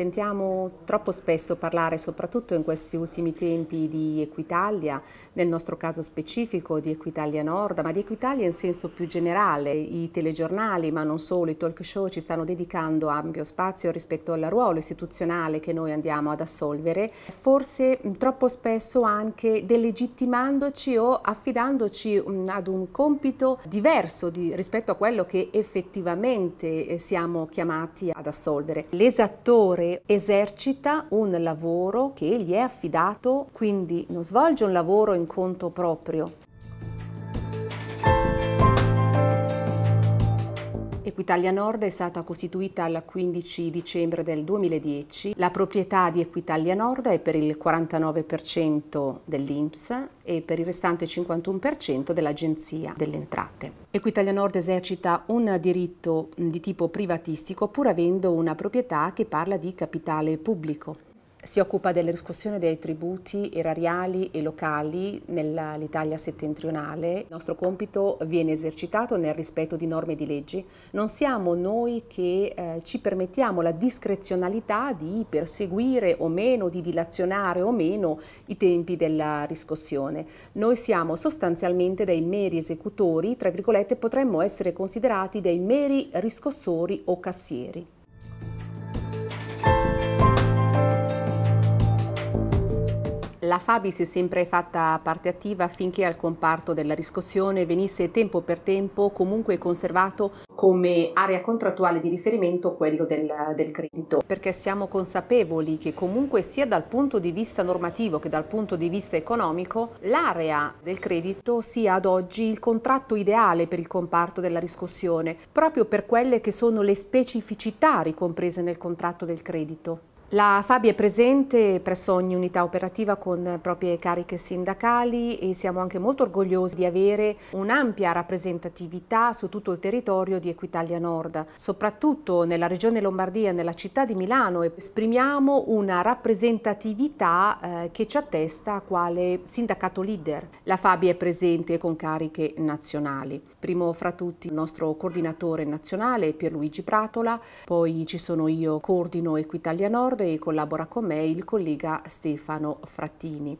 Sentiamo troppo spesso parlare, soprattutto in questi ultimi tempi, di Equitalia, nel nostro caso specifico di Equitalia Nord, ma di Equitalia in senso più generale. I telegiornali, ma non solo, i talk show ci stanno dedicando ampio spazio rispetto al ruolo istituzionale che noi andiamo ad assolvere, forse troppo spesso anche delegittimandoci o affidandoci ad un compito diverso di, rispetto a quello che effettivamente eh, siamo chiamati ad assolvere. L'esattore esercita un lavoro che gli è affidato, quindi non svolge un lavoro in conto proprio, Equitalia Nord è stata costituita il 15 dicembre del 2010. La proprietà di Equitalia Nord è per il 49% dell'INPS e per il restante 51% dell'Agenzia delle Entrate. Equitalia Nord esercita un diritto di tipo privatistico pur avendo una proprietà che parla di capitale pubblico si occupa della riscossione dei tributi erariali e locali nell'Italia settentrionale. Il nostro compito viene esercitato nel rispetto di norme e di leggi. Non siamo noi che eh, ci permettiamo la discrezionalità di perseguire o meno, di dilazionare o meno i tempi della riscossione. Noi siamo sostanzialmente dei meri esecutori, tra virgolette potremmo essere considerati dei meri riscossori o cassieri. la Fabi si è sempre fatta parte attiva affinché al comparto della riscossione venisse tempo per tempo comunque conservato come area contrattuale di riferimento quello del, del credito. Perché siamo consapevoli che comunque sia dal punto di vista normativo che dal punto di vista economico l'area del credito sia ad oggi il contratto ideale per il comparto della riscossione, proprio per quelle che sono le specificità ricomprese nel contratto del credito. La Fabi è presente presso ogni unità operativa con proprie cariche sindacali e siamo anche molto orgogliosi di avere un'ampia rappresentatività su tutto il territorio di Equitalia Nord, soprattutto nella regione Lombardia, nella città di Milano. Esprimiamo una rappresentatività eh, che ci attesta quale sindacato leader. La Fabi è presente con cariche nazionali. Primo fra tutti il nostro coordinatore nazionale Pierluigi Pratola, poi ci sono io, coordino Equitalia Nord, dove collabora con me il collega Stefano Frattini.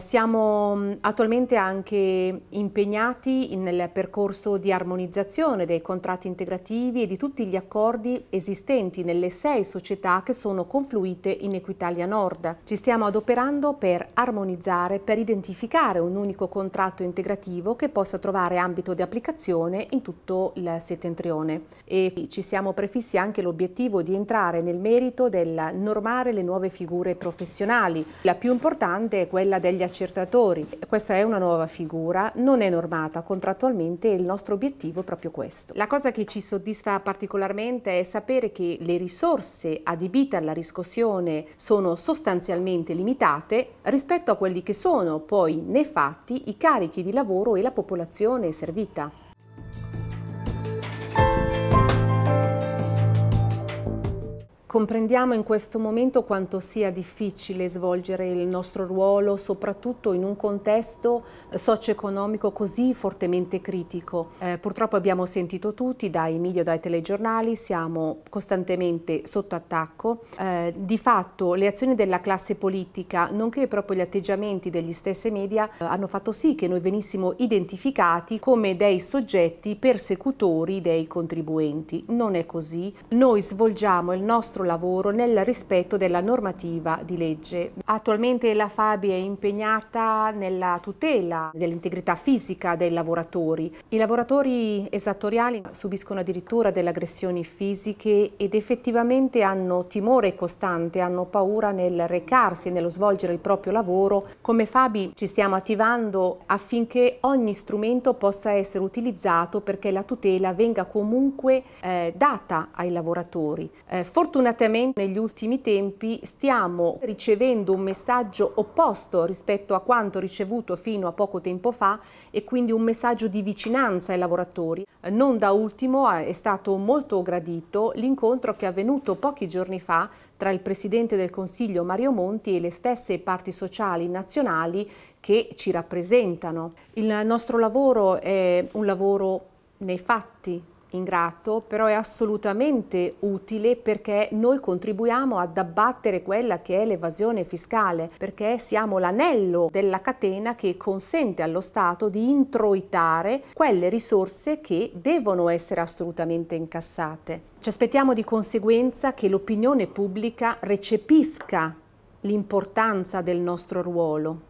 siamo mm, attualmente anche impegnati nel percorso di armonizzazione dei contratti integrativi e di tutti gli accordi esistenti nelle sei società che sono confluite in Equitalia Nord. Ci stiamo adoperando per armonizzare, per identificare un unico contratto integrativo che possa trovare ambito di applicazione in tutto il settentrione. E ci siamo prefissi anche l'obiettivo di entrare nel merito del normare le nuove figure professionali. La più importante è quella degli accertatori. Questa è una nuova figura, non è normata contrattualmente e il nostro obiettivo è proprio questo. La cosa che ci soddisfa particolarmente è sapere che le risorse adibite alla riscossione sono sostanzialmente limitate rispetto a quelli che sono poi nei fatti i carichi di lavoro e la popolazione servita. Comprendiamo in questo momento quanto sia difficile svolgere il nostro ruolo, soprattutto in un contesto eh, socio-economico così fortemente critico. Eh, purtroppo abbiamo sentito tutti, dai media, e dai telegiornali, siamo costantemente sotto attacco. Eh, di fatto le azioni della classe politica, nonché proprio gli atteggiamenti degli stessi media, eh, hanno fatto sì che noi venissimo identificati come dei soggetti persecutori dei contribuenti. Non è così. Noi svolgiamo il nostro nostro lavoro nel rispetto della normativa di legge. Attualmente la Fabi è impegnata nella tutela dell'integrità fisica dei lavoratori. I lavoratori esattoriali subiscono addirittura delle aggressioni fisiche ed effettivamente hanno timore costante, hanno paura nel recarsi, nello svolgere il proprio lavoro. Come Fabi ci stiamo attivando affinché ogni strumento possa essere utilizzato perché la tutela venga comunque eh, data ai lavoratori. Eh, fortunatamente Fortunatamente negli ultimi tempi stiamo ricevendo un messaggio opposto rispetto a quanto ricevuto fino a poco tempo fa e quindi un messaggio di vicinanza ai lavoratori. Non da ultimo eh, è stato molto gradito l'incontro che è avvenuto pochi giorni fa tra il Presidente del Consiglio Mario Monti e le stesse parti sociali nazionali che ci rappresentano. Il nostro lavoro è un lavoro nei fatti, ingrato, però è assolutamente utile perché noi contribuiamo ad abbattere quella che è l'evasione fiscale, perché siamo l'anello della catena che consente allo Stato di introitare quelle risorse che devono essere assolutamente incassate. Ci aspettiamo di conseguenza che l'opinione pubblica recepisca l'importanza del nostro ruolo.